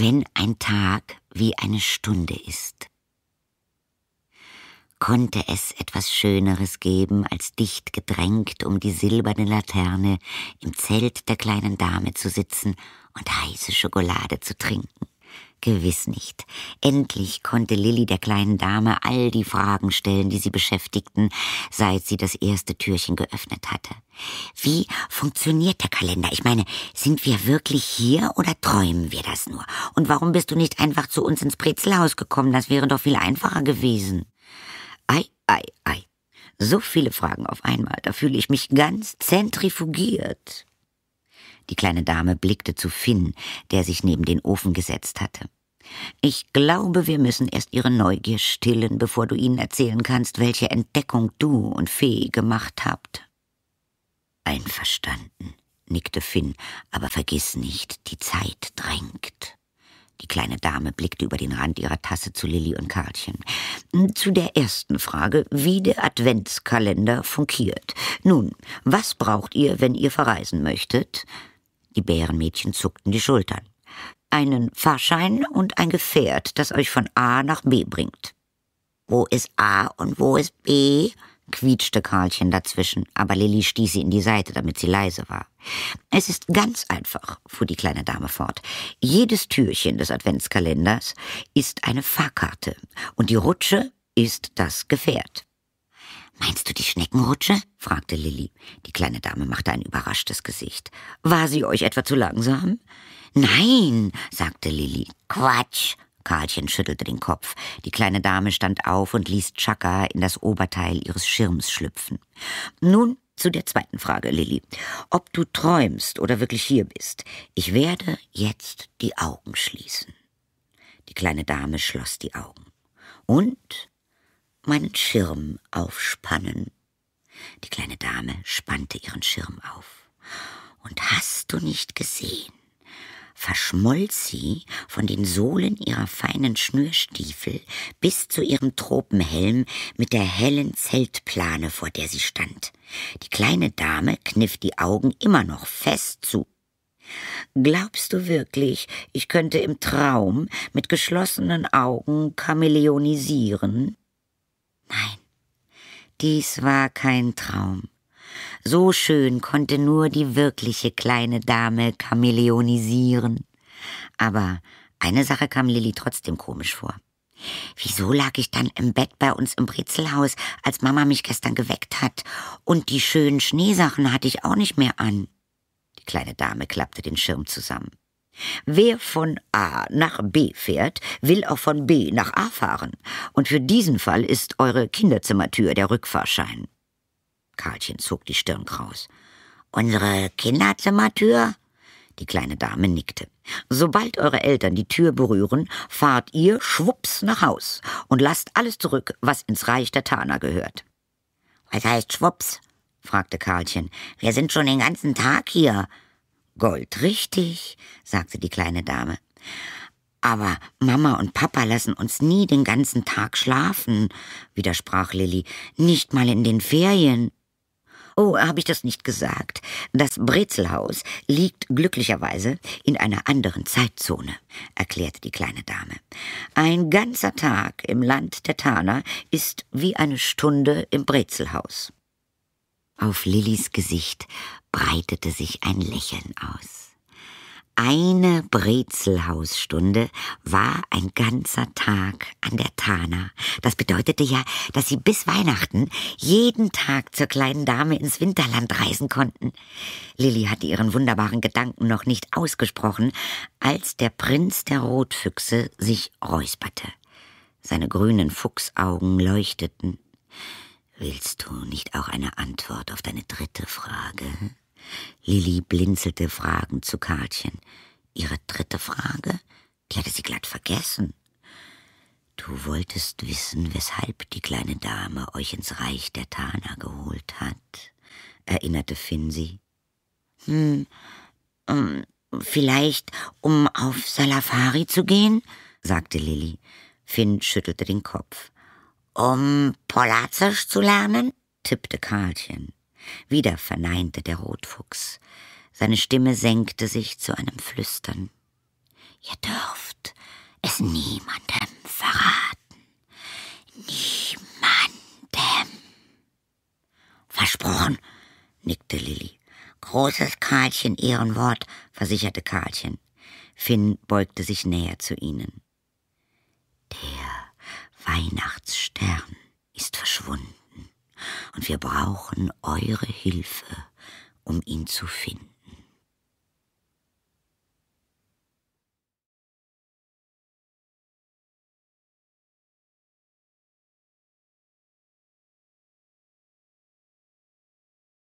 wenn ein Tag wie eine Stunde ist. Konnte es etwas Schöneres geben, als dicht gedrängt um die silberne Laterne im Zelt der kleinen Dame zu sitzen und heiße Schokolade zu trinken? Gewiss nicht. Endlich konnte Lilly der kleinen Dame all die Fragen stellen, die sie beschäftigten, seit sie das erste Türchen geöffnet hatte. Wie funktioniert der Kalender? Ich meine, sind wir wirklich hier oder träumen wir das nur? Und warum bist du nicht einfach zu uns ins Brezelhaus gekommen? Das wäre doch viel einfacher gewesen. Ei, ei, ei. So viele Fragen auf einmal, da fühle ich mich ganz zentrifugiert. Die kleine Dame blickte zu Finn, der sich neben den Ofen gesetzt hatte. Ich glaube, wir müssen erst ihre Neugier stillen, bevor du ihnen erzählen kannst, welche Entdeckung du und Fee gemacht habt. Einverstanden, nickte Finn, aber vergiss nicht, die Zeit drängt. Die kleine Dame blickte über den Rand ihrer Tasse zu Lilli und Karlchen. Zu der ersten Frage, wie der Adventskalender funkiert. Nun, was braucht ihr, wenn ihr verreisen möchtet? Die Bärenmädchen zuckten die Schultern. Einen Fahrschein und ein Gefährt, das euch von A nach B bringt. Wo ist A und wo ist B? quietschte Karlchen dazwischen, aber Lilli stieß sie in die Seite, damit sie leise war. Es ist ganz einfach, fuhr die kleine Dame fort. Jedes Türchen des Adventskalenders ist eine Fahrkarte und die Rutsche ist das Gefährt. Meinst du die Schneckenrutsche? fragte Lilly. Die kleine Dame machte ein überraschtes Gesicht. War sie euch etwa zu langsam? Nein, sagte Lilly. Quatsch. Karlchen schüttelte den Kopf. Die kleine Dame stand auf und ließ Chaka in das Oberteil ihres Schirms schlüpfen. Nun zu der zweiten Frage, Lilly. Ob du träumst oder wirklich hier bist. Ich werde jetzt die Augen schließen. Die kleine Dame schloss die Augen. Und meinen Schirm aufspannen. Die kleine Dame spannte ihren Schirm auf. Und hast du nicht gesehen? verschmolz sie von den Sohlen ihrer feinen Schnürstiefel bis zu ihrem Tropenhelm mit der hellen Zeltplane, vor der sie stand. Die kleine Dame kniff die Augen immer noch fest zu. Glaubst du wirklich, ich könnte im Traum mit geschlossenen Augen chameleonisieren? Nein, dies war kein Traum. So schön konnte nur die wirkliche kleine Dame chameleonisieren. Aber eine Sache kam Lilly trotzdem komisch vor. Wieso lag ich dann im Bett bei uns im Brezelhaus, als Mama mich gestern geweckt hat? Und die schönen Schneesachen hatte ich auch nicht mehr an. Die kleine Dame klappte den Schirm zusammen. Wer von A nach B fährt, will auch von B nach A fahren. Und für diesen Fall ist eure Kinderzimmertür der Rückfahrschein. Karlchen zog die Stirn kraus. Unsere Kinderzimmertür? Die kleine Dame nickte. Sobald eure Eltern die Tür berühren, fahrt ihr schwupps nach Haus und lasst alles zurück, was ins Reich der Tana gehört. Was heißt schwupps? fragte Karlchen. Wir sind schon den ganzen Tag hier. Gold richtig, sagte die kleine Dame. Aber Mama und Papa lassen uns nie den ganzen Tag schlafen, widersprach Lilli, nicht mal in den Ferien. Oh, habe ich das nicht gesagt. Das Brezelhaus liegt glücklicherweise in einer anderen Zeitzone, erklärte die kleine Dame. Ein ganzer Tag im Land der Taner ist wie eine Stunde im Brezelhaus. Auf Lillis Gesicht breitete sich ein Lächeln aus. Eine Brezelhausstunde war ein ganzer Tag an der Tana. Das bedeutete ja, dass sie bis Weihnachten jeden Tag zur kleinen Dame ins Winterland reisen konnten. Lilli hatte ihren wunderbaren Gedanken noch nicht ausgesprochen, als der Prinz der Rotfüchse sich räusperte. Seine grünen Fuchsaugen leuchteten. Willst du nicht auch eine Antwort auf deine dritte Frage? Lilli blinzelte fragend zu Karlchen. Ihre dritte Frage? Die hatte sie glatt vergessen. Du wolltest wissen, weshalb die kleine Dame euch ins Reich der Tana geholt hat, erinnerte Finn sie. Hm, um, ähm, vielleicht, um auf Salafari zu gehen? sagte Lilli. Finn schüttelte den Kopf. Um Polazzisch zu lernen? tippte Karlchen. Wieder verneinte der Rotfuchs. Seine Stimme senkte sich zu einem Flüstern. Ihr dürft es niemandem verraten. Niemandem. Versprochen, nickte Lilli. Großes Karlchen Ehrenwort, versicherte Karlchen. Finn beugte sich näher zu ihnen. Stern ist verschwunden, und wir brauchen eure Hilfe, um ihn zu finden.